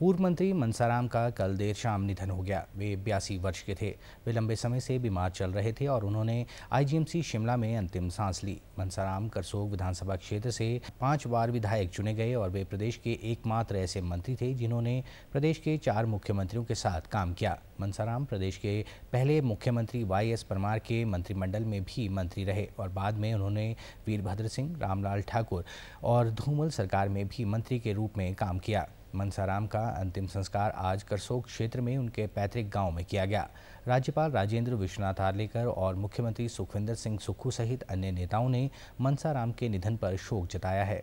पूर्व मंत्री मनसाराम का कल देर शाम निधन हो गया वे बयासी वर्ष के थे वे लंबे समय से बीमार चल रहे थे और उन्होंने आईजीएमसी शिमला में अंतिम सांस ली मनसाराम करसोग विधानसभा क्षेत्र से पांच बार विधायक चुने गए और वे प्रदेश के एकमात्र ऐसे मंत्री थे जिन्होंने प्रदेश के चार मुख्यमंत्रियों के साथ काम किया मनसाराम प्रदेश के पहले मुख्यमंत्री वाई एस परमार के मंत्रिमंडल में भी मंत्री रहे और बाद में उन्होंने वीरभद्र सिंह रामलाल ठाकुर और धूमल सरकार में भी मंत्री के रूप में काम किया मनसाराम का अंतिम संस्कार आज करसोग क्षेत्र में उनके पैतृक गांव में किया गया राज्यपाल राजेंद्र विश्वनाथ आर्लेकर और मुख्यमंत्री सुखविंदर सिंह सुक्खू सहित अन्य नेताओं ने मनसाराम के निधन पर शोक जताया है